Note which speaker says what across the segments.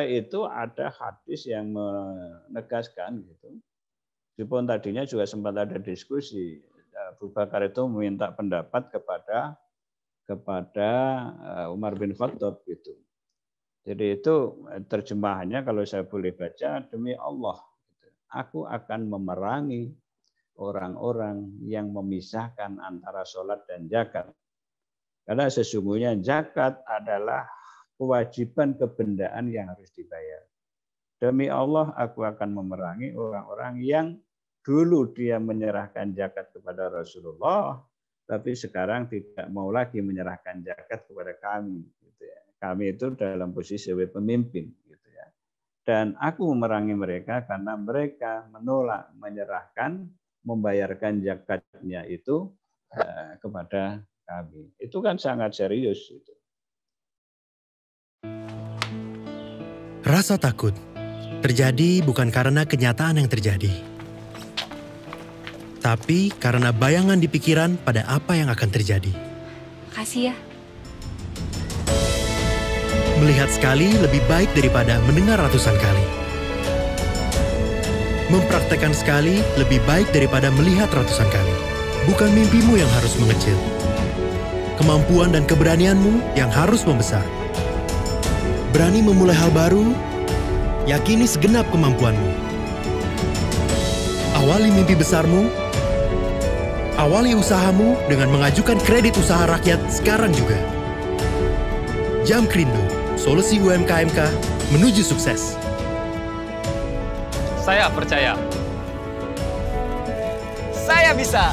Speaker 1: itu ada hadis yang menegaskan gitu. Meskipun tadinya juga sempat ada diskusi, Abu Bakar itu meminta pendapat kepada kepada eh, Umar bin Khattab gitu. Jadi itu terjemahannya kalau saya boleh baca demi Allah, gitu. aku akan memerangi orang-orang yang memisahkan antara sholat dan zakat. Karena sesungguhnya zakat adalah kewajiban kebendaan yang harus dibayar. Demi Allah, aku akan memerangi orang-orang yang dulu dia menyerahkan zakat kepada Rasulullah, tapi sekarang tidak mau lagi menyerahkan zakat kepada kami. Gitu ya. Kami itu dalam posisi sebagai pemimpin. Gitu ya. Dan aku memerangi mereka karena mereka menolak menyerahkan, membayarkan zakatnya itu eh, kepada kami. Itu kan sangat serius. itu.
Speaker 2: Rasa takut terjadi bukan karena kenyataan yang terjadi, tapi karena bayangan di pikiran pada apa yang akan terjadi. Kasih ya. Melihat sekali lebih baik daripada mendengar ratusan kali. Mempraktekkan sekali lebih baik daripada melihat ratusan kali. Bukan mimpimu yang harus mengecil. Kemampuan dan keberanianmu yang harus membesar. Berani memulai hal baru, yakini segenap kemampuanmu. Awali mimpi besarmu, awali usahamu dengan mengajukan kredit usaha rakyat sekarang juga. Jam Krindo, solusi UMKMK menuju sukses.
Speaker 3: Saya percaya.
Speaker 2: Saya bisa.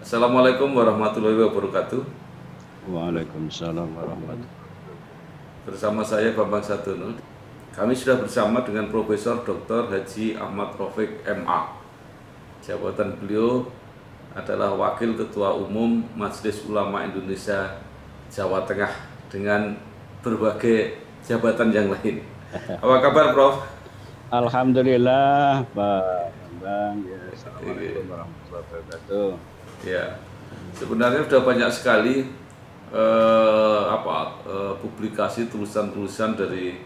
Speaker 3: Assalamualaikum warahmatullahi wabarakatuh.
Speaker 1: Waalaikumsalam warahmatullahi
Speaker 3: wabarakatuh. Bersama saya Bambang Satono. Kami sudah bersama dengan Profesor Dr. Haji Ahmad Rofik MA. Jabatan beliau adalah Wakil Ketua Umum Majelis Ulama Indonesia Jawa Tengah dengan berbagai jabatan yang lain. Apa kabar, Prof?
Speaker 1: Alhamdulillah,
Speaker 3: Pak Bambang. Ya, Assalamualaikum warahmatullahi wabarakatuh ya sebenarnya sudah banyak sekali eh, apa eh, publikasi tulisan-tulisan dari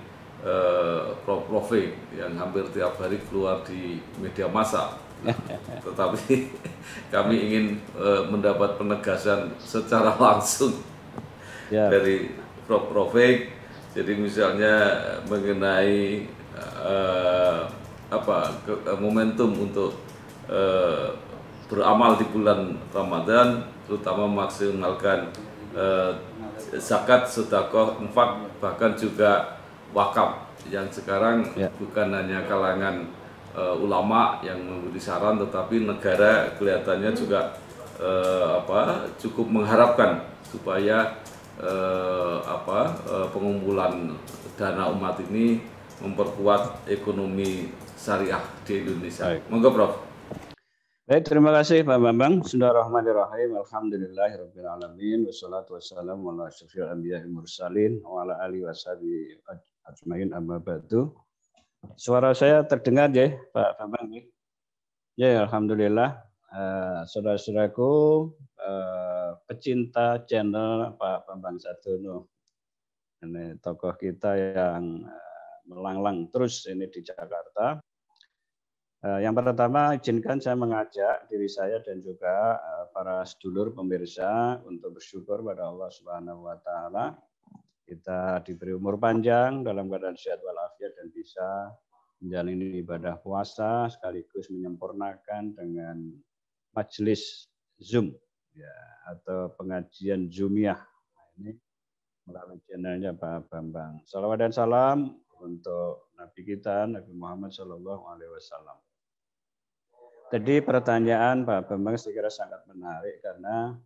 Speaker 3: eh, Prof. yang hampir tiap hari keluar di media massa tetapi kami ingin eh, mendapat penegasan secara langsung ya. dari Prof. Profik. Jadi misalnya eh, mengenai eh, apa eh, momentum untuk eh, beramal di bulan Ramadan terutama maksimalkan eh, zakat, sedekah, infak bahkan juga wakaf yang sekarang ya. bukan hanya kalangan uh, ulama yang memberi saran tetapi negara kelihatannya juga uh, apa cukup mengharapkan supaya uh, apa uh, pengumpulan dana umat ini memperkuat ekonomi syariah di Indonesia. Baik. Monggo Prof.
Speaker 1: Baik, terima kasih Pak Bambang. Bismillahirrahmanirrahim. Alhamdulillahirrahmanirrahim. Wassalatu wassalamu ala syafil anbiya mursalin wa ala alihi washabi ajmain amma ba'du. Suara saya terdengar ya Pak Bambang? Ya, ya Alhamdulillah. Uh, Saudara-saudaraku, uh, pecinta channel Pak Bambang Sadono. Ini tokoh kita yang uh, melanglang terus ini di Jakarta. Eh, yang pertama, izinkan saya mengajak diri saya dan juga eh, para sedulur pemirsa untuk bersyukur pada Allah Subhanahu wa taala. Kita diberi umur panjang dalam keadaan sehat walafiat dan bisa menjalani ibadah puasa sekaligus menyempurnakan dengan majelis Zoom ya atau pengajian Zoomiah. Nah, ini melalui channelnya Pak Bambang. Salam dan salam untuk Nabi kita Nabi Muhammad Shallallahu Alaihi Wasallam. Jadi pertanyaan Pak Bambang saya kira sangat menarik karena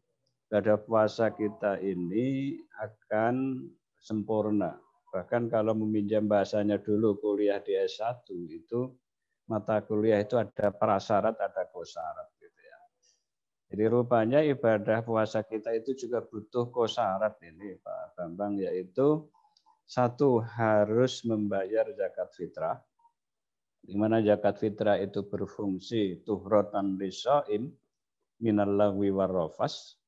Speaker 1: pada puasa kita ini akan sempurna. Bahkan kalau meminjam bahasanya dulu kuliah di S1 itu mata kuliah itu ada prasyarat, ada kosarat gitu ya. Jadi rupanya ibadah puasa kita itu juga butuh kosarat ini Pak Bambang yaitu satu harus membayar zakat fitrah, di mana zakat fitrah itu berfungsi tuhrotan lisaim minal lagwi warrofas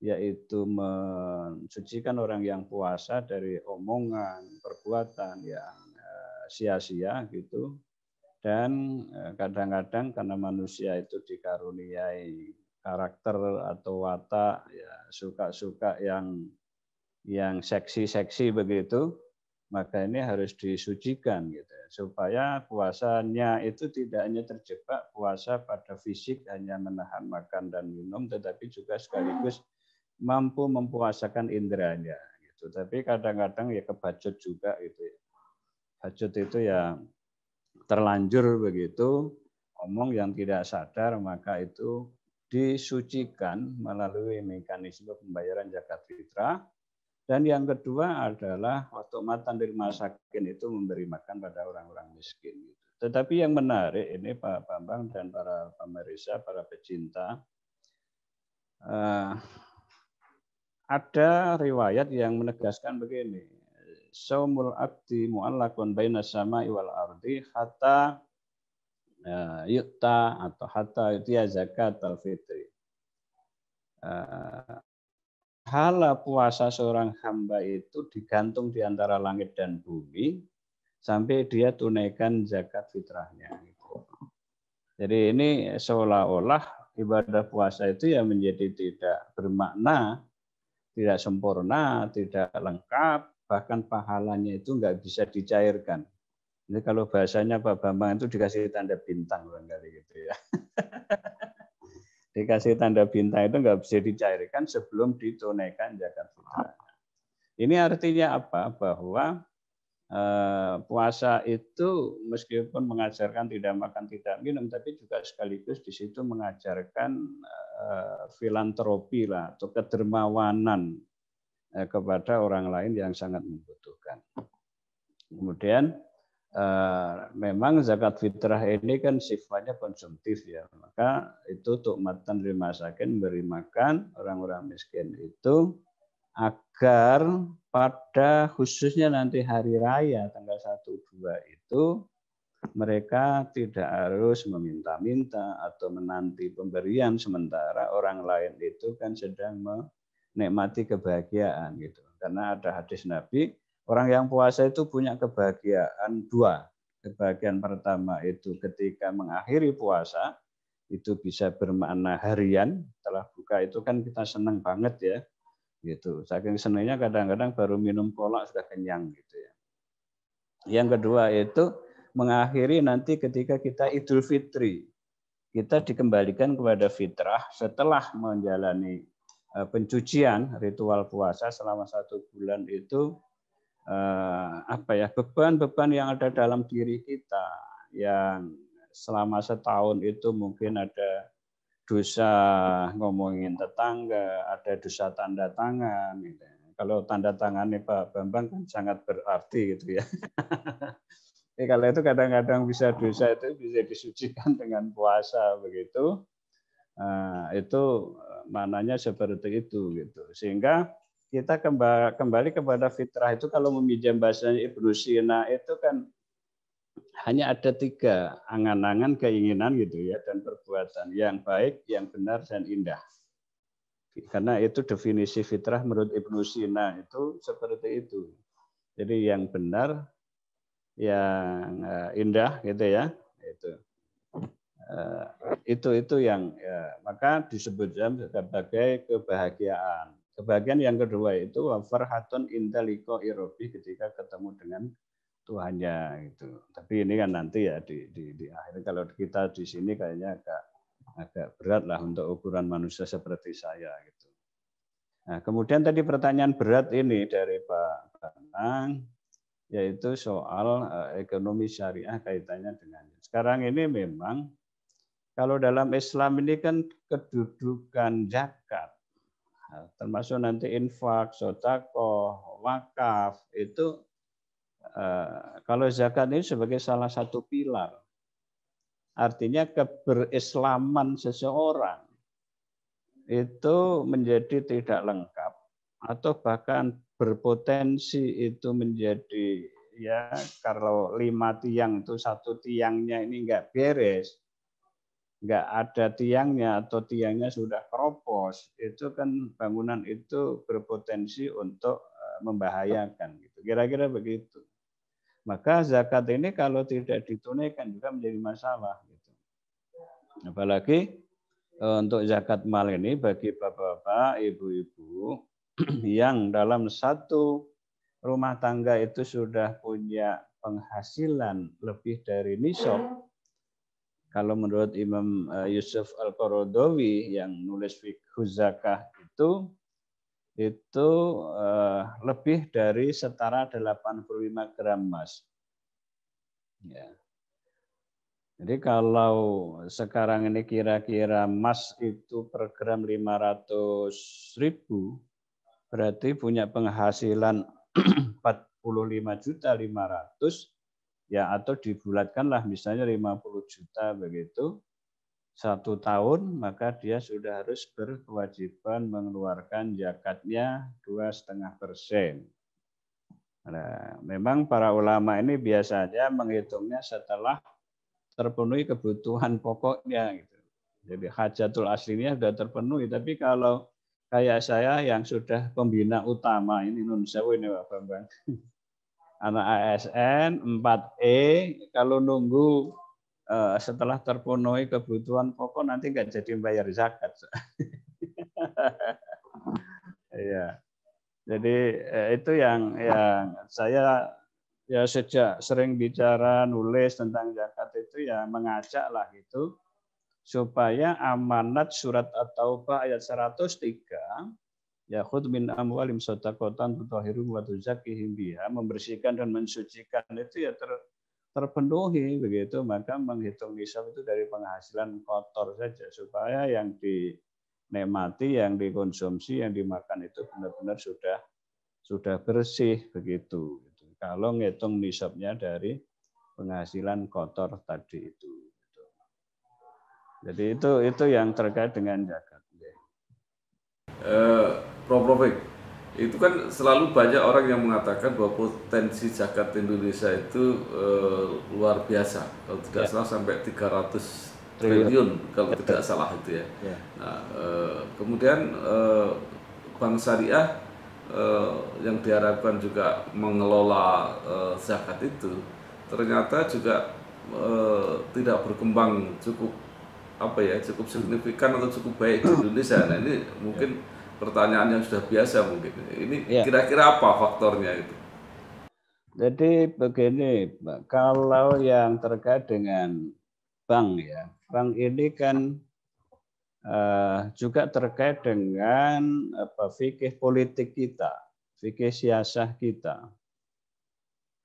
Speaker 1: yaitu mensucikan orang yang puasa dari omongan, perbuatan yang eh, sia-sia gitu dan eh, kadang-kadang karena manusia itu dikaruniai karakter atau watak ya suka-suka yang yang seksi-seksi begitu maka ini harus disucikan gitu ya. supaya puasanya itu tidak hanya terjebak puasa pada fisik hanya menahan makan dan minum tetapi juga sekaligus mampu mempuasakan inderanya gitu tapi kadang-kadang ya kebacut juga gitu ya bacut itu ya terlanjur begitu omong yang tidak sadar maka itu disucikan melalui mekanisme pembayaran zakat fitrah dan yang kedua adalah waktu matan di rumah sakit itu memberi makan pada orang-orang miskin. Gitu. Tetapi yang menarik ini Pak Bambang dan para pemirsa, para pecinta, eh, ada riwayat yang menegaskan begini. Saumul abdi mu'allakun baina sama iwal ardi hatta eh, yukta atau hatta yutia zakat al-fitri eh, pahala puasa seorang hamba itu digantung di antara langit dan bumi sampai dia tunaikan zakat fitrahnya. Jadi ini seolah-olah ibadah puasa itu ya menjadi tidak bermakna, tidak sempurna, tidak lengkap, bahkan pahalanya itu nggak bisa dicairkan. Ini kalau bahasanya Pak Bambang itu dikasih tanda bintang barangkali gitu ya. Dikasih tanda bintang itu nggak bisa dicairkan sebelum ditunaikan zakat fitrah. Ini artinya apa? Bahwa eh, puasa itu meskipun mengajarkan tidak makan tidak minum, tapi juga sekaligus di situ mengajarkan eh, filantropi lah atau kedermawanan eh, kepada orang lain yang sangat membutuhkan. Kemudian Eh, memang zakat fitrah ini kan sifatnya konsumtif ya. Maka itu untuk matan lima beri makan orang-orang miskin itu agar pada khususnya nanti hari raya tanggal 1 2 itu mereka tidak harus meminta-minta atau menanti pemberian sementara orang lain itu kan sedang menikmati kebahagiaan gitu. Karena ada hadis Nabi, Orang yang puasa itu punya kebahagiaan dua. Kebahagiaan pertama itu ketika mengakhiri puasa, itu bisa bermakna harian. Setelah buka itu kan kita senang banget ya. gitu. Saking senangnya kadang-kadang baru minum kolak sudah kenyang gitu ya. Yang kedua itu mengakhiri nanti ketika kita Idul Fitri. Kita dikembalikan kepada fitrah setelah menjalani eh, pencucian ritual puasa selama satu bulan itu Eh, apa ya beban-beban yang ada dalam diri kita yang selama setahun itu mungkin ada dosa ngomongin tetangga, ada dosa tanda tangan. Gitu. Kalau tanda tangannya Pak Bambang kan sangat berarti gitu ya. Jadi ya, kalau itu kadang-kadang bisa dosa itu bisa disucikan dengan puasa begitu. Nah, itu eh, mananya seperti itu gitu. Sehingga kita kembali kepada fitrah itu kalau meminjam bahasanya Ibnu Sina itu kan hanya ada tiga angan-angan keinginan gitu ya dan perbuatan yang baik, yang benar dan indah. Karena itu definisi fitrah menurut Ibnu Sina itu seperti itu. Jadi yang benar, yang eh, indah gitu ya, itu eh, itu itu yang ya, maka disebut sebagai kebahagiaan Kebahagiaan yang kedua itu hatun intaliko irobi ketika ketemu dengan Tuhannya gitu. Tapi ini kan nanti ya di, di, di akhir kalau kita di sini kayaknya agak agak berat lah untuk ukuran manusia seperti saya gitu. Nah, kemudian tadi pertanyaan berat ini dari Pak Bambang yaitu soal eh, ekonomi syariah kaitannya dengan sekarang ini memang kalau dalam Islam ini kan kedudukan zakat Nah, termasuk nanti infak, sotako, wakaf itu eh, kalau zakat ini sebagai salah satu pilar. Artinya keberislaman seseorang itu menjadi tidak lengkap atau bahkan berpotensi itu menjadi ya kalau lima tiang itu satu tiangnya ini enggak beres nggak ada tiangnya atau tiangnya sudah keropos, itu kan bangunan itu berpotensi untuk eh, membahayakan. Gitu. Kira-kira begitu. Maka zakat ini kalau tidak ditunaikan juga menjadi masalah. Gitu. Apalagi eh, untuk zakat mal ini bagi bapak-bapak, ibu-ibu yang dalam satu rumah tangga itu sudah punya penghasilan lebih dari nisab kalau menurut Imam eh, Yusuf Al-Qaradawi yang nulis fikhu Zakah itu itu eh, lebih dari setara 85 gram emas. Ya. Jadi kalau sekarang ini kira-kira emas itu per gram 500 ribu, berarti punya penghasilan 45 juta 500, ya atau dibulatkanlah misalnya 50 juta begitu satu tahun maka dia sudah harus berkewajiban mengeluarkan zakatnya dua setengah persen. Nah, memang para ulama ini biasanya menghitungnya setelah terpenuhi kebutuhan pokoknya. Gitu. Jadi hajatul aslinya sudah terpenuhi. Tapi kalau kayak saya yang sudah pembina utama ini nun sewu ini Pak Bang. anak ASN 4E kalau nunggu uh, setelah terpenuhi kebutuhan pokok nanti nggak jadi bayar zakat. Iya. Jadi eh, itu yang yang saya ya sejak sering bicara nulis tentang zakat itu ya mengajaklah itu supaya amanat surat At-Taubah ayat 103 Ya Yahud min amwalim sodakotan tutohirum wa tuzakihim biha. Membersihkan dan mensucikan itu ya ter, terpenuhi begitu. Maka menghitung nisab itu dari penghasilan kotor saja. Supaya yang dinikmati, yang dikonsumsi, yang dimakan itu benar-benar sudah sudah bersih begitu. Kalau menghitung nisabnya dari penghasilan kotor tadi itu. Jadi itu itu yang terkait dengan zakat.
Speaker 3: Uh, Prof itu kan selalu banyak orang yang mengatakan bahwa potensi zakat Indonesia itu e, luar biasa kalau tidak ya. salah sampai 300 triliun, triliun kalau ya. tidak salah itu ya, ya. Nah, e, kemudian e, bank syariah e, yang diharapkan juga mengelola e, zakat itu ternyata juga e, tidak berkembang cukup apa ya cukup signifikan atau cukup baik di Indonesia nah ini mungkin ya pertanyaan yang sudah biasa mungkin. Ini ya. kira-kira apa faktornya itu?
Speaker 1: Jadi begini, kalau yang terkait dengan bank ya, bank ini kan uh, juga terkait dengan apa fikih politik kita, fikih siasah kita.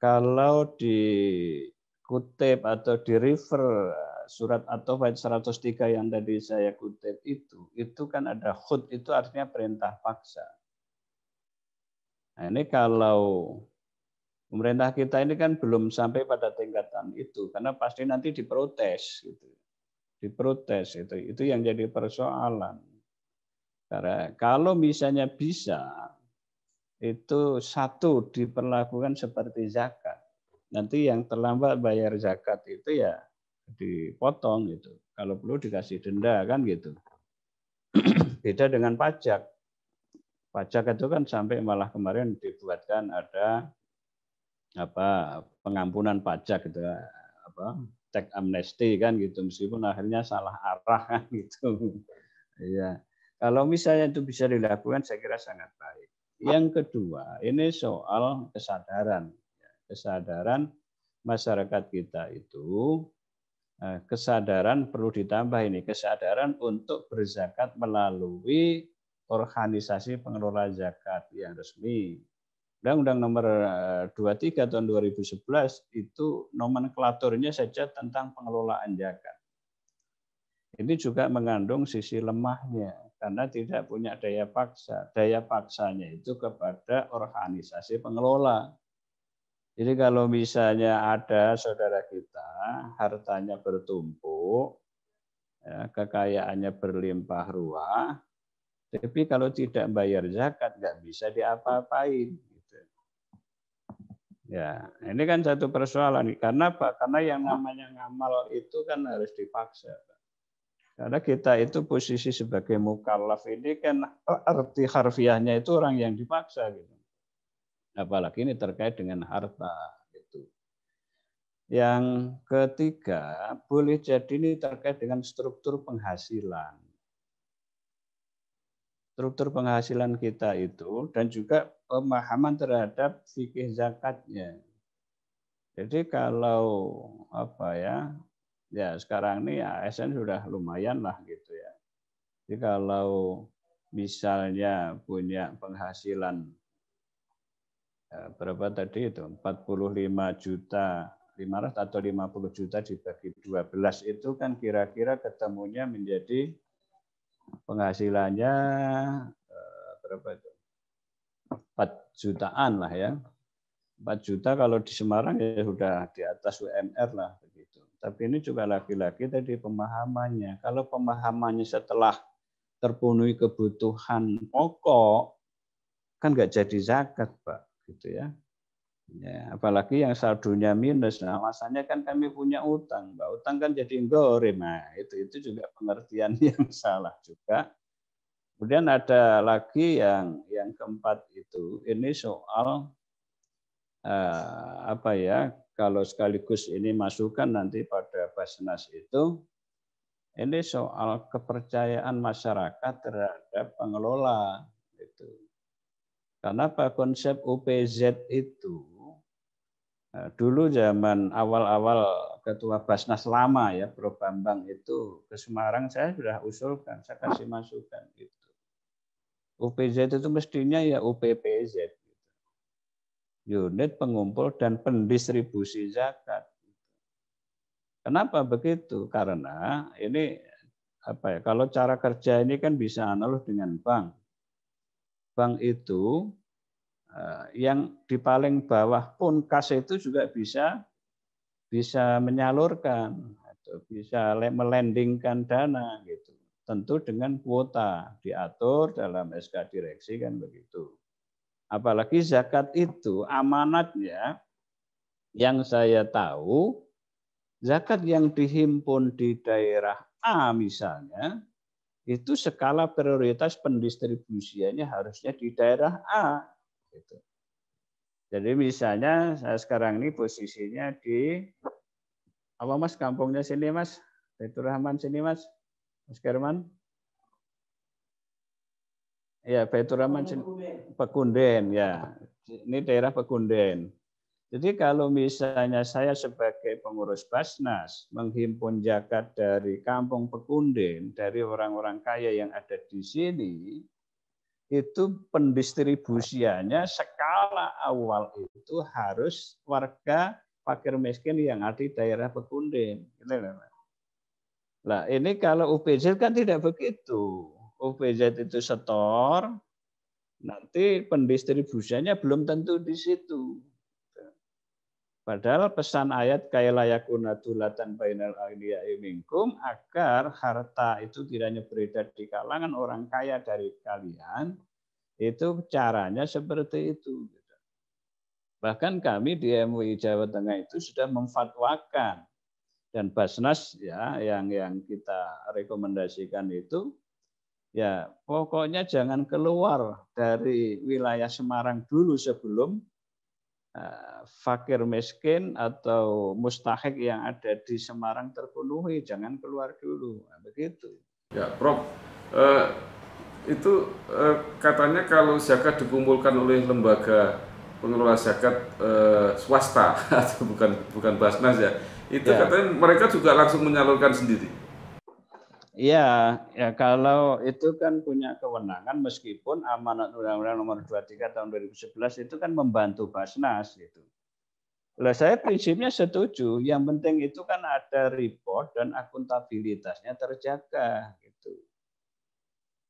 Speaker 1: Kalau dikutip atau di refer surat atau ayat 103 yang tadi saya kutip itu, itu kan ada khut, itu artinya perintah paksa. Nah, ini kalau pemerintah kita ini kan belum sampai pada tingkatan itu, karena pasti nanti diprotes. Gitu. Diprotes, itu, itu yang jadi persoalan. Karena kalau misalnya bisa, itu satu diperlakukan seperti zakat. Nanti yang terlambat bayar zakat itu ya dipotong gitu. Kalau perlu dikasih denda kan gitu. Beda dengan pajak. Pajak itu kan sampai malah kemarin dibuatkan ada apa pengampunan pajak gitu apa tax amnesty kan gitu meskipun akhirnya salah arah kan gitu. Iya. Kalau misalnya itu bisa dilakukan saya kira sangat baik. Yang kedua, ini soal kesadaran. Ya, kesadaran masyarakat kita itu Eh, kesadaran perlu ditambah ini kesadaran untuk berzakat melalui organisasi pengelola zakat yang resmi. Undang-Undang Nomor 23 eh, Tahun 2011 itu nomenklaturnya saja tentang pengelolaan zakat. Ini juga mengandung sisi lemahnya karena tidak punya daya paksa. Daya paksanya itu kepada organisasi pengelola jadi kalau misalnya ada saudara kita hartanya bertumpuk, ya, kekayaannya berlimpah ruah, tapi kalau tidak bayar zakat nggak bisa diapa-apain. Gitu. Ya, ini kan satu persoalan. Karena apa? Karena yang namanya ngamal itu kan harus dipaksa. Karena kita itu posisi sebagai mukallaf ini kan arti harfiahnya itu orang yang dipaksa gitu apalagi ini terkait dengan harta itu. Yang ketiga, boleh jadi ini terkait dengan struktur penghasilan. Struktur penghasilan kita itu dan juga pemahaman terhadap fikih zakatnya. Jadi kalau apa ya, ya sekarang ini ASN sudah lumayan lah gitu ya. Jadi kalau misalnya punya penghasilan Eh, berapa tadi itu 45 juta 500 atau 50 juta dibagi 12 itu kan kira-kira ketemunya menjadi penghasilannya eh, berapa itu 4 jutaan lah ya 4 juta kalau di Semarang ya sudah di atas UMR lah begitu. Tapi ini juga lagi-lagi tadi pemahamannya. Kalau pemahamannya setelah terpenuhi kebutuhan pokok kan nggak jadi zakat, Pak gitu ya. Ya, apalagi yang saldonya minus. Nah, alasannya kan kami punya utang. Mbak utang kan jadi gorem. Nah, itu itu juga pengertian yang salah juga. Kemudian ada lagi yang yang keempat itu ini soal eh, apa ya? Kalau sekaligus ini masukan nanti pada Basnas itu ini soal kepercayaan masyarakat terhadap pengelola karena apa konsep UPZ itu eh, dulu zaman awal-awal ketua Basnas lama ya Bro Bambang itu ke Semarang saya sudah usulkan saya kasih masukan itu UPZ itu mestinya ya UPPZ gitu. unit pengumpul dan pendistribusi zakat. Gitu. Kenapa begitu? Karena ini apa ya? Kalau cara kerja ini kan bisa analog dengan bank bank itu eh, yang di paling bawah pun kas itu juga bisa bisa menyalurkan atau bisa melendingkan dana gitu. Tentu dengan kuota diatur dalam SK direksi kan begitu. Apalagi zakat itu amanatnya yang saya tahu zakat yang dihimpun di daerah A misalnya itu skala prioritas pendistribusiannya harusnya di daerah A. Gitu. Jadi misalnya saya sekarang ini posisinya di apa mas kampungnya sini mas Baitur Rahman sini mas Mas Kerman ya Baitur Rahman sini Pekunden ya ini daerah Pekunden jadi kalau misalnya saya sebagai pengurus Basnas menghimpun zakat dari kampung Pekunden, dari orang-orang kaya yang ada di sini, itu pendistribusiannya skala awal itu harus warga fakir miskin yang ada di daerah Pekunden. Nah ini kalau UPZ kan tidak begitu. UPZ itu setor, nanti pendistribusiannya belum tentu di situ Padahal pesan ayat kaya kailayakuna dulatan bainal aghniya'i imingkum agar harta itu tidak hanya beredar di kalangan orang kaya dari kalian, itu caranya seperti itu. Gitu. Bahkan kami di MUI Jawa Tengah itu sudah memfatwakan dan Basnas ya yang yang kita rekomendasikan itu ya pokoknya jangan keluar dari wilayah Semarang dulu sebelum Eh, fakir miskin atau mustahik yang ada di Semarang terpenuhi, jangan keluar dulu, nah, begitu. Ya, Prof.
Speaker 3: Uh, itu uh, katanya kalau zakat dikumpulkan oleh lembaga pengelola zakat uh, swasta atau bukan bukan Basnas ya, itu ya.
Speaker 1: katanya mereka juga langsung menyalurkan sendiri. Iya, ya kalau itu kan punya kewenangan meskipun amanat Undang-Undang Nomor 23 tahun 2011 itu kan membantu Basnas gitu. Lah saya prinsipnya setuju, yang penting itu kan ada report dan akuntabilitasnya terjaga gitu.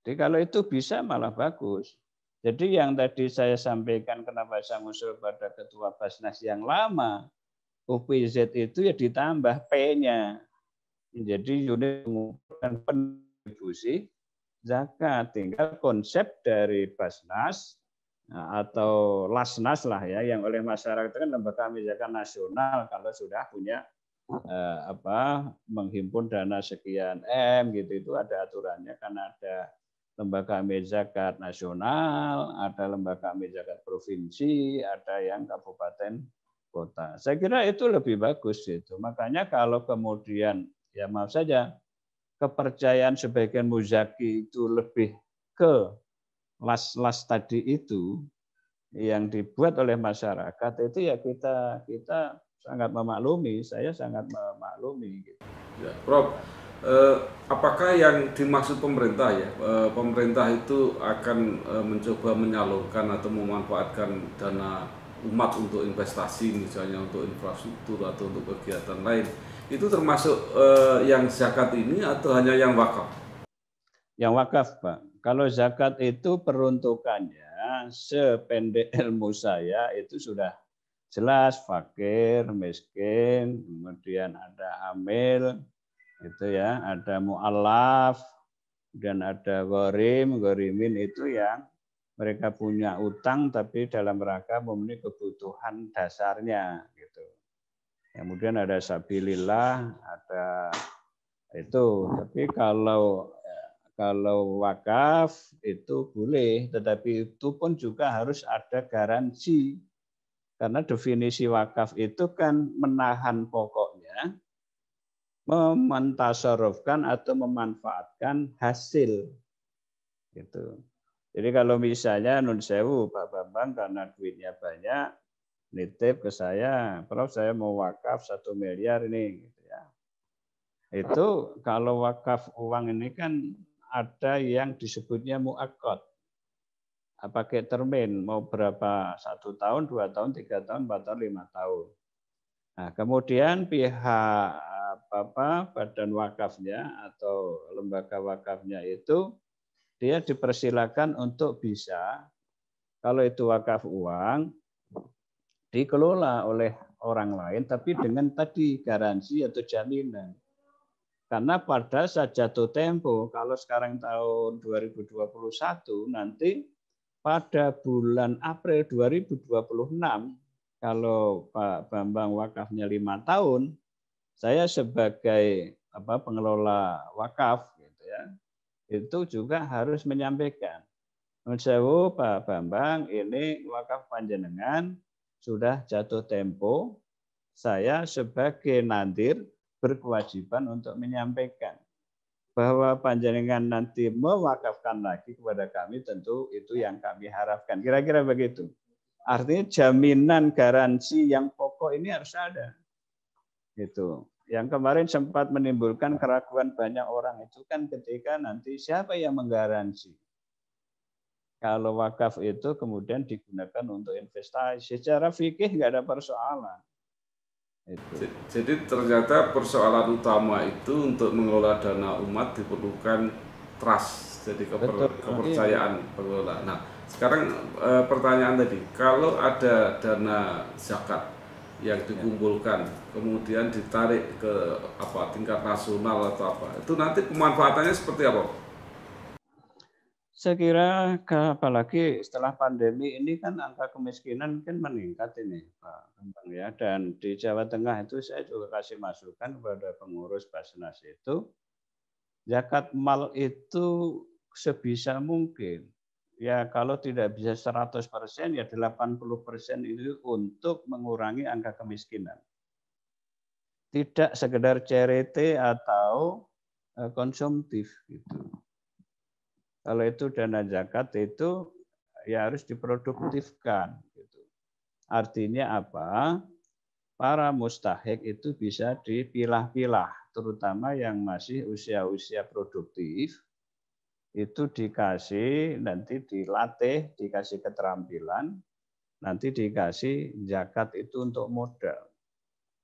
Speaker 1: Jadi kalau itu bisa malah bagus. Jadi yang tadi saya sampaikan kenapa saya ngusul pada ketua Basnas yang lama, UPZ itu ya ditambah P-nya jadi unit mengumpulkan pendistribusi zakat. Tinggal konsep dari Basnas nah, atau Lasnas lah ya yang oleh masyarakat kan lembaga mijakan nasional kalau sudah punya eh, apa menghimpun dana sekian m gitu itu ada aturannya karena ada lembaga zakat nasional, ada lembaga zakat provinsi, ada yang kabupaten kota. Saya kira itu lebih bagus itu. Makanya kalau kemudian ya maaf saja, kepercayaan sebagian muzaki itu lebih ke las-las tadi itu yang dibuat oleh masyarakat itu ya kita kita sangat memaklumi, saya sangat memaklumi. Gitu. Ya,
Speaker 3: Prof, eh, apakah yang dimaksud pemerintah ya, eh, pemerintah itu akan eh, mencoba menyalurkan atau memanfaatkan dana umat untuk investasi misalnya untuk infrastruktur atau untuk kegiatan lain? itu termasuk eh, yang zakat ini atau hanya yang wakaf?
Speaker 1: Yang wakaf, Pak. Kalau zakat itu peruntukannya sependek ilmu saya itu sudah jelas fakir, miskin, kemudian ada hamil, itu ya, ada mualaf, dan ada gorim, gorimin itu yang mereka punya utang tapi dalam rangka memenuhi kebutuhan dasarnya gitu. Kemudian ada sabilillah, ada itu. Tapi kalau kalau wakaf itu boleh, tetapi itu pun juga harus ada garansi. Karena definisi wakaf itu kan menahan pokoknya, mementasarofkan atau memanfaatkan hasil. Gitu. Jadi kalau misalnya nun sewu Pak Bambang karena duitnya banyak, nitip ke saya, Prof saya mau wakaf satu miliar ini. Gitu ya. Itu kalau wakaf uang ini kan ada yang disebutnya muakot. Nah, pakai termin, mau berapa, satu tahun, dua tahun, tiga tahun, empat tahun, lima tahun. Nah, kemudian pihak apa, apa badan wakafnya atau lembaga wakafnya itu dia dipersilakan untuk bisa kalau itu wakaf uang dikelola oleh orang lain, tapi dengan tadi garansi atau jaminan. Karena pada saat jatuh tempo, kalau sekarang tahun 2021, nanti pada bulan April 2026, kalau Pak Bambang wakafnya lima tahun, saya sebagai apa pengelola wakaf gitu ya, itu juga harus menyampaikan. Menurut oh, Pak Bambang, ini wakaf panjenengan, sudah jatuh tempo, saya sebagai nadir berkewajiban untuk menyampaikan bahwa panjenengan nanti mewakafkan lagi kepada kami tentu itu yang kami harapkan. Kira-kira begitu. Artinya jaminan garansi yang pokok ini harus ada. itu Yang kemarin sempat menimbulkan keraguan banyak orang itu kan ketika nanti siapa yang menggaransi? Kalau wakaf itu kemudian digunakan untuk investasi, secara fikih nggak ada persoalan. Itu.
Speaker 3: Jadi ternyata persoalan utama itu untuk mengelola dana umat diperlukan trust, jadi keper Betul. kepercayaan pengelola. Nah, sekarang e, pertanyaan tadi, kalau ada dana zakat yang ya. dikumpulkan, kemudian ditarik ke apa tingkat nasional atau apa, itu nanti pemanfaatannya seperti apa?
Speaker 1: Saya kira apalagi setelah pandemi ini kan angka kemiskinan mungkin meningkat ini Pak Bambang ya. Dan di Jawa Tengah itu saya juga kasih masukan kepada pengurus Basnas itu zakat mal itu sebisa mungkin ya kalau tidak bisa 100 persen ya 80 persen itu untuk mengurangi angka kemiskinan. Tidak sekedar charity atau eh, konsumtif gitu. Kalau itu dana zakat itu ya harus diproduktifkan. Gitu. Artinya apa? Para mustahik itu bisa dipilah-pilah, terutama yang masih usia-usia produktif itu dikasih nanti dilatih, dikasih keterampilan, nanti dikasih zakat itu untuk modal.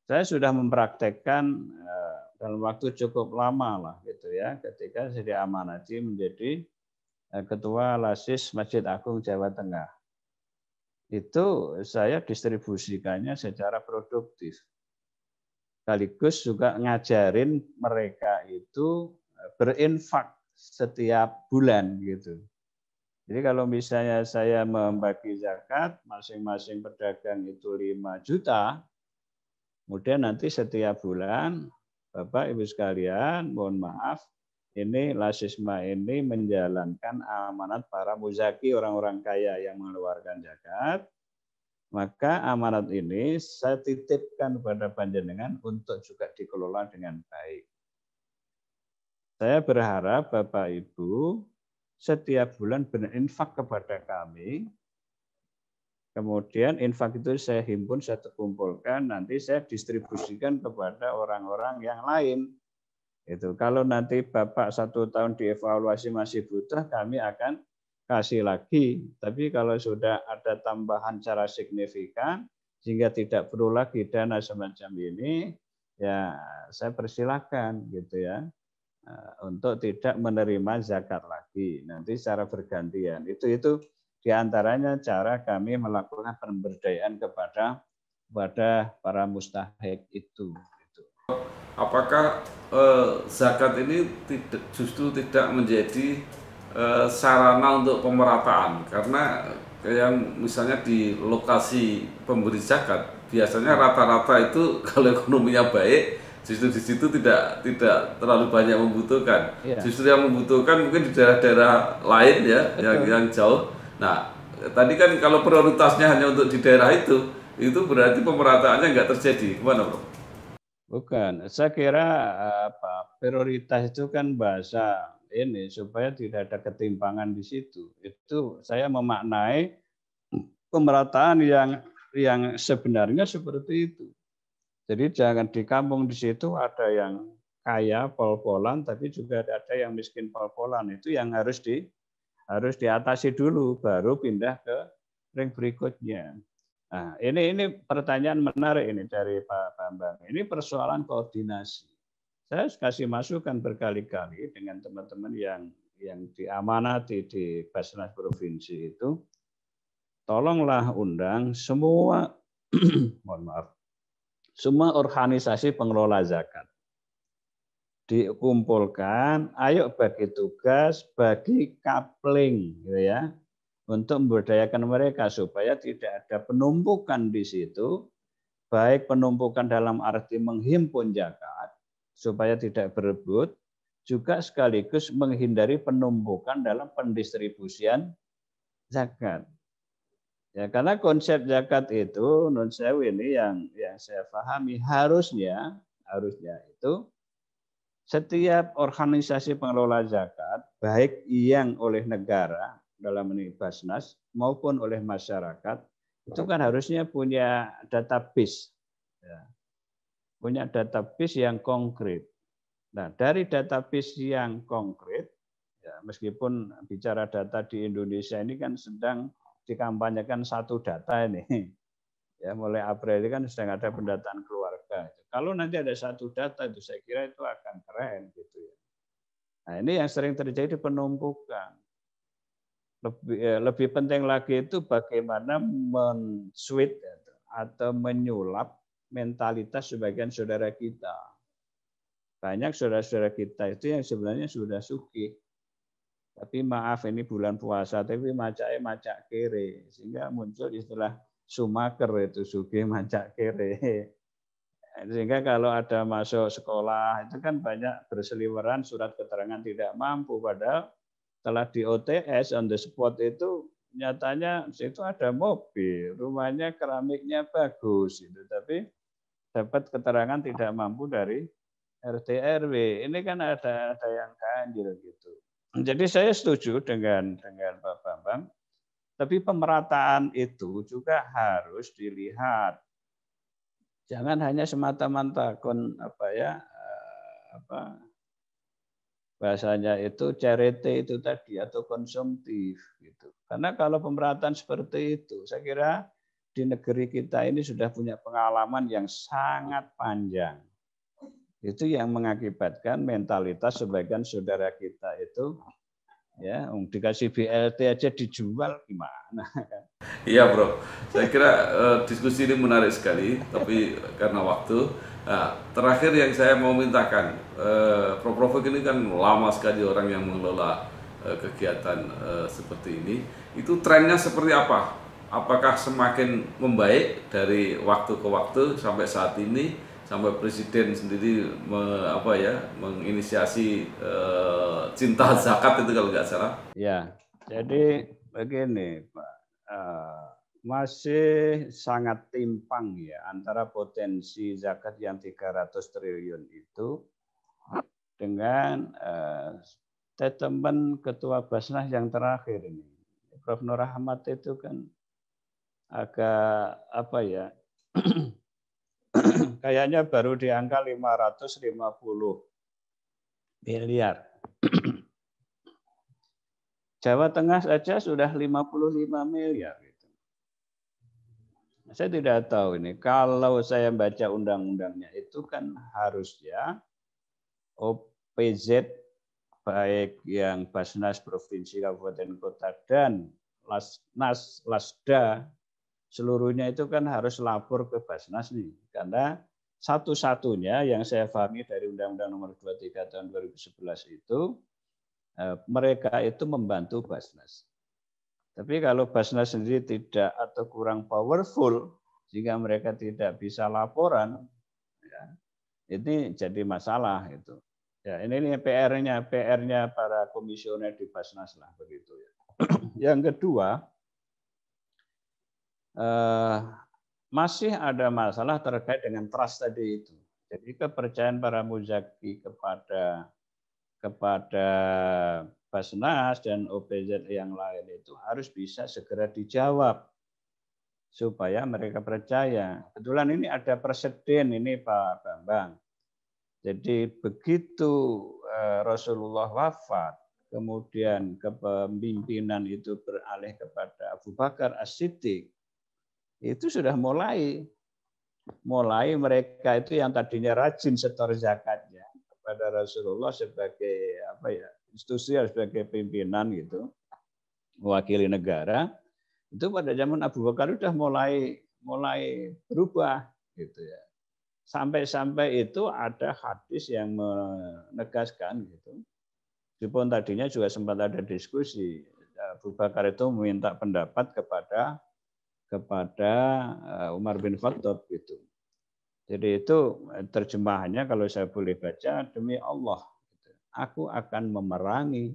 Speaker 1: Saya sudah mempraktekkan eh, dalam waktu cukup lama lah gitu ya, ketika saya diamanati menjadi Eh, Ketua Lasis Masjid Agung Jawa Tengah. Itu saya distribusikannya secara produktif. Sekaligus juga ngajarin mereka itu eh, berinfak setiap bulan gitu. Jadi kalau misalnya saya membagi zakat, masing-masing pedagang itu 5 juta, kemudian nanti setiap bulan Bapak Ibu sekalian, mohon maaf, ini lasisma ini menjalankan amanat para muzaki orang-orang kaya yang mengeluarkan zakat maka amanat ini saya titipkan kepada panjenengan untuk juga dikelola dengan baik. Saya berharap Bapak Ibu setiap bulan berinfak kepada kami. Kemudian infak itu saya himpun, saya terkumpulkan nanti saya distribusikan kepada orang-orang yang lain itu kalau nanti bapak satu tahun dievaluasi masih buta, kami akan kasih lagi. Tapi kalau sudah ada tambahan cara signifikan sehingga tidak perlu lagi dana semacam ini, ya saya persilahkan gitu ya eh, untuk tidak menerima zakat lagi nanti secara bergantian itu itu diantaranya cara kami melakukan pemberdayaan kepada kepada para mustahik itu
Speaker 3: apakah uh, zakat ini tidak justru tidak menjadi uh, sarana untuk pemerataan karena kayak misalnya di lokasi pemberi zakat biasanya rata-rata itu kalau ekonominya baik justru di situ tidak tidak terlalu banyak membutuhkan yeah. justru yang membutuhkan mungkin di daerah-daerah lain ya yang yang jauh nah tadi kan kalau prioritasnya hanya untuk di daerah itu itu berarti pemerataannya nggak terjadi gimana bro?
Speaker 1: Bukan, saya kira eh, apa prioritas itu kan bahasa ini supaya tidak ada ketimpangan di situ. Itu saya memaknai pemerataan yang yang sebenarnya seperti itu. Jadi jangan di kampung di situ ada yang kaya pol-polan tapi juga ada yang miskin pol-polan. Itu yang harus di harus diatasi dulu baru pindah ke ring berikutnya. Nah, ini ini pertanyaan menarik ini dari Pak Bambang. Ini persoalan koordinasi. Saya kasih masukan berkali-kali dengan teman-teman yang yang diamanati di Basnas provinsi itu, tolonglah undang semua mohon maaf. Semua organisasi pengelola zakat dikumpulkan, ayo bagi tugas, bagi coupling gitu ya untuk memberdayakan mereka supaya tidak ada penumpukan di situ, baik penumpukan dalam arti menghimpun zakat supaya tidak berebut, juga sekaligus menghindari penumpukan dalam pendistribusian zakat. Ya, karena konsep zakat itu non saya ini yang yang saya pahami harusnya harusnya itu setiap organisasi pengelola zakat baik yang oleh negara dalam ini Basnas maupun oleh masyarakat itu kan harusnya punya database, ya. punya database yang konkret. Nah dari database yang konkret, ya, meskipun bicara data di Indonesia ini kan sedang dikampanyekan satu data ini, ya mulai April ini kan sedang ada pendataan keluarga. Kalau nanti ada satu data itu saya kira itu akan keren gitu ya. Nah ini yang sering terjadi penumpukan lebih, eh, lebih penting lagi itu bagaimana men-switch atau menyulap mentalitas sebagian saudara kita. Banyak saudara-saudara kita itu yang sebenarnya sudah suki. Tapi maaf ini bulan puasa, tapi macaknya macak kere. Sehingga muncul istilah sumaker itu suki macak kere. Sehingga kalau ada masuk sekolah, itu kan banyak berseliweran surat keterangan tidak mampu. Padahal setelah di OTS on the spot itu nyatanya situ ada mobil, rumahnya keramiknya bagus itu, tapi dapat keterangan tidak mampu dari RT RW. Ini kan ada ada yang ganjil gitu. Jadi saya setuju dengan dengan Pak Bambang, tapi pemerataan itu juga harus dilihat. Jangan hanya semata-mata kon apa ya eh, apa bahasanya itu charity itu tadi atau konsumtif gitu. Karena kalau pemerataan seperti itu, saya kira di negeri kita ini sudah punya pengalaman yang sangat panjang. Itu yang mengakibatkan mentalitas sebagian saudara kita itu ya um, dikasih BLT aja dijual gimana kan? Iya
Speaker 3: bro, saya kira uh, diskusi ini menarik sekali, tapi karena waktu Nah, terakhir yang saya mau mintakan, eh, Prof. Profik ini kan lama sekali orang yang mengelola eh, kegiatan eh, seperti ini. Itu trennya seperti apa? Apakah semakin membaik dari waktu ke waktu sampai saat ini, sampai Presiden sendiri me, apa ya menginisiasi eh, cinta zakat itu kalau nggak salah?
Speaker 1: Ya, jadi begini Pak. Uh, masih sangat timpang ya antara potensi zakat yang 300 triliun itu dengan uh, eh, teman Ketua Basnas yang terakhir ini. Prof. Nur rahmat itu kan agak apa ya, kayaknya baru di angka 550 miliar. Jawa Tengah saja sudah 55 miliar. Saya tidak tahu ini. Kalau saya baca undang-undangnya itu kan harus ya OPZ baik yang Basnas Provinsi Kabupaten Kota dan Lasnas Lasda seluruhnya itu kan harus lapor ke Basnas nih karena satu-satunya yang saya pahami dari Undang-Undang Nomor 23 Tahun 2011 itu eh, mereka itu membantu Basnas. Tapi kalau Basnas sendiri tidak atau kurang powerful, sehingga mereka tidak bisa laporan, ya, ini jadi masalah itu. Ya, ini PR-nya, PR-nya para komisioner di Basnas lah begitu ya. Yang kedua, eh, masih ada masalah terkait dengan trust tadi itu. Jadi kepercayaan para muzaki kepada kepada Basnas dan OPZ yang lain itu harus bisa segera dijawab supaya mereka percaya. Kebetulan ini ada presiden ini Pak Bambang. Jadi begitu eh, Rasulullah wafat, kemudian kepemimpinan itu beralih kepada Abu Bakar As-Siddiq, itu sudah mulai mulai mereka itu yang tadinya rajin setor zakatnya kepada Rasulullah sebagai apa ya institusi sebagai pimpinan gitu, mewakili negara, itu pada zaman Abu Bakar sudah mulai mulai berubah gitu ya. Sampai-sampai itu ada hadis yang menegaskan gitu. Meskipun tadinya juga sempat ada diskusi Abu Bakar itu meminta pendapat kepada kepada eh, Umar bin Khattab gitu. Jadi itu terjemahannya kalau saya boleh baca demi Allah aku akan memerangi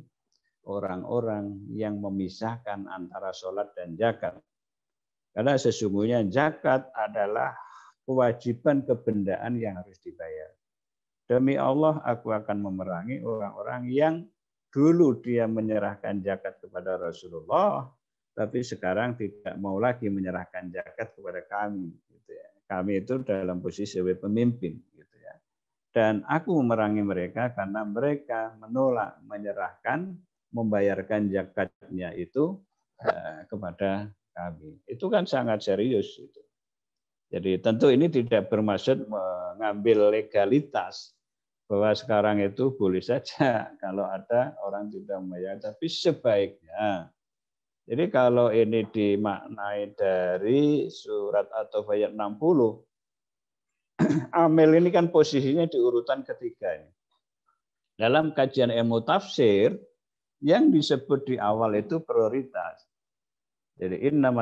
Speaker 1: orang-orang yang memisahkan antara sholat dan zakat. Karena sesungguhnya zakat adalah kewajiban kebendaan yang harus dibayar. Demi Allah, aku akan memerangi orang-orang yang dulu dia menyerahkan zakat kepada Rasulullah, tapi sekarang tidak mau lagi menyerahkan zakat kepada kami. Gitu ya. Kami itu dalam posisi sebagai pemimpin dan aku memerangi mereka karena mereka menolak menyerahkan membayarkan zakatnya itu eh, kepada kami. Itu kan sangat serius itu. Jadi tentu ini tidak bermaksud mengambil legalitas bahwa sekarang itu boleh saja kalau ada orang tidak membayar, tapi sebaiknya. Jadi kalau ini dimaknai dari surat atau ayat 60, Amel ini kan posisinya di urutan ketiga. Dalam kajian ilmu tafsir, yang disebut di awal itu prioritas. Jadi inna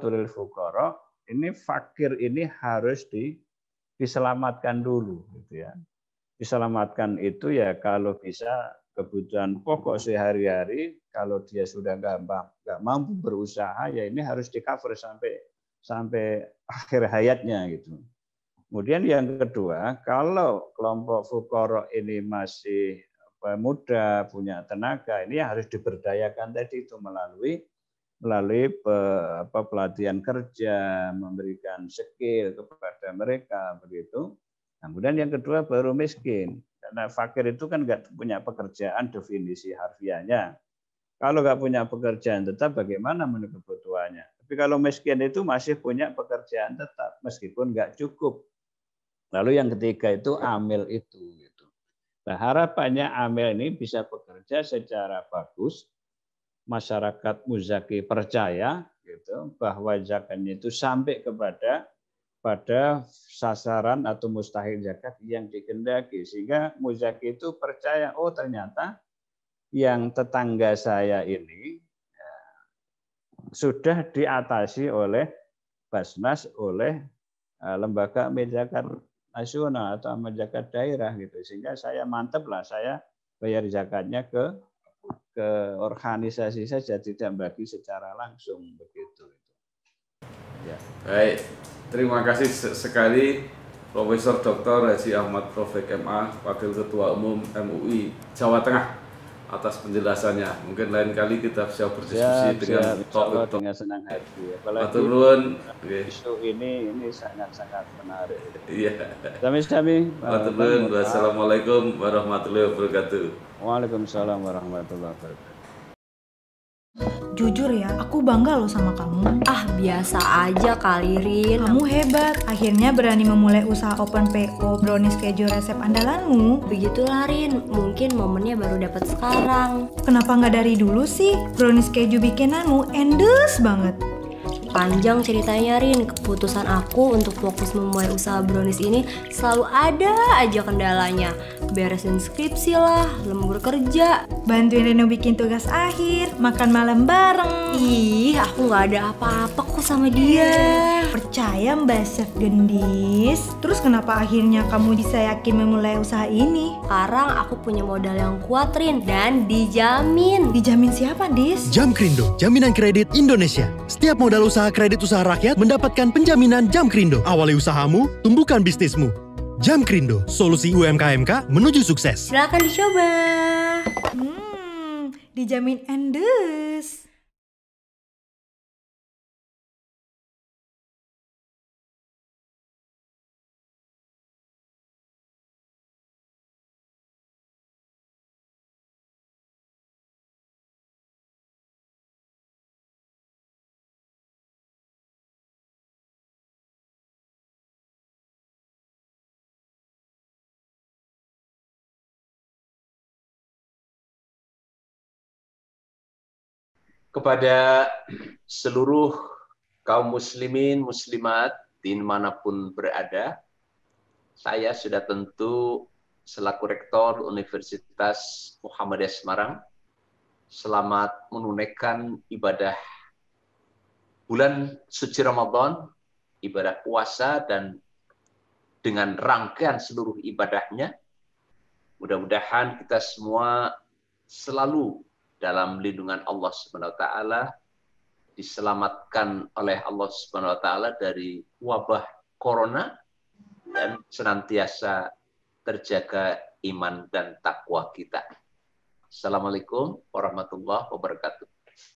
Speaker 1: turil fukoro, ini fakir ini harus di, diselamatkan dulu gitu ya. Diselamatkan itu ya kalau bisa kebutuhan pokok sehari-hari kalau dia sudah nggak nggak mampu berusaha ya ini harus di cover sampai sampai akhir hayatnya gitu. Kemudian yang kedua, kalau kelompok fukoro ini masih muda, punya tenaga, ini harus diberdayakan tadi itu melalui melalui pe, apa, pelatihan kerja, memberikan skill kepada mereka begitu. Nah, kemudian yang kedua baru miskin. Karena fakir itu kan nggak punya pekerjaan definisi harfiahnya. Kalau nggak punya pekerjaan tetap bagaimana menutup kebutuhannya? Tapi kalau miskin itu masih punya pekerjaan tetap meskipun nggak cukup Lalu yang ketiga itu amil itu. Gitu. Nah, harapannya amil ini bisa bekerja secara bagus, masyarakat muzaki percaya gitu bahwa zakatnya itu sampai kepada pada sasaran atau mustahil zakat yang dikendaki sehingga muzaki itu percaya oh ternyata yang tetangga saya ini ya, sudah diatasi oleh Basnas oleh eh, lembaga Menjakat nasional atau amal zakat daerah gitu sehingga saya mantep lah saya bayar zakatnya ke ke organisasi saja tidak bagi secara langsung begitu
Speaker 3: ya. baik terima kasih sekali Profesor Dr. Haji Ahmad Profek MA Wakil Ketua Umum MUI Jawa Tengah atas penjelasannya. Mungkin lain kali kita bisa berdiskusi siap, dengan topik
Speaker 1: dengan senang hati. Apalagi Maturun. isu ini ini sangat-sangat menarik. Iya. Sami-sami. Maturun.
Speaker 3: Wassalamualaikum warahmatullahi wabarakatuh.
Speaker 1: Waalaikumsalam warahmatullahi
Speaker 3: wabarakatuh.
Speaker 2: Jujur ya, aku bangga loh sama kamu. Ah, biasa aja kali, Rin. Kamu hebat. Akhirnya berani memulai usaha open PO brownies keju resep andalanmu. Begitulah, Rin. Mungkin momennya baru dapat sekarang. Kenapa nggak dari dulu sih? Brownies keju bikinanmu endes banget. Panjang ceritanya Rin, keputusan aku untuk fokus memulai usaha brownies ini selalu ada aja kendalanya. Beresin skripsi lah, lembur kerja. Bantuin Reno bikin tugas akhir, makan malam bareng. Ih, aku gak ada apa-apa kok sama dia. Eh, percaya Mbak Chef Gendis, terus kenapa akhirnya kamu bisa yakin memulai usaha ini? Sekarang aku punya modal yang kuat Rin, dan dijamin. Dijamin siapa Dis? Jam Krindo, Jaminan Kredit Indonesia. Setiap modal usaha usaha kredit usaha rakyat mendapatkan penjaminan Jam Krindo. Awali usahamu, tumbuhkan bisnismu. Jam Krindo, solusi UMKMK menuju sukses. Silakan dicoba. Hmm, dijamin endus.
Speaker 1: kepada seluruh kaum muslimin, muslimat, manapun berada, saya sudah tentu selaku Rektor Universitas Muhammadiyah Semarang, selamat menunaikan ibadah bulan suci Ramadan, ibadah puasa, dan dengan rangkaian seluruh ibadahnya, mudah-mudahan kita semua selalu dalam lindungan Allah Subhanahu wa taala, diselamatkan oleh Allah Subhanahu wa taala dari wabah corona dan senantiasa terjaga iman dan takwa kita. Assalamualaikum warahmatullahi wabarakatuh.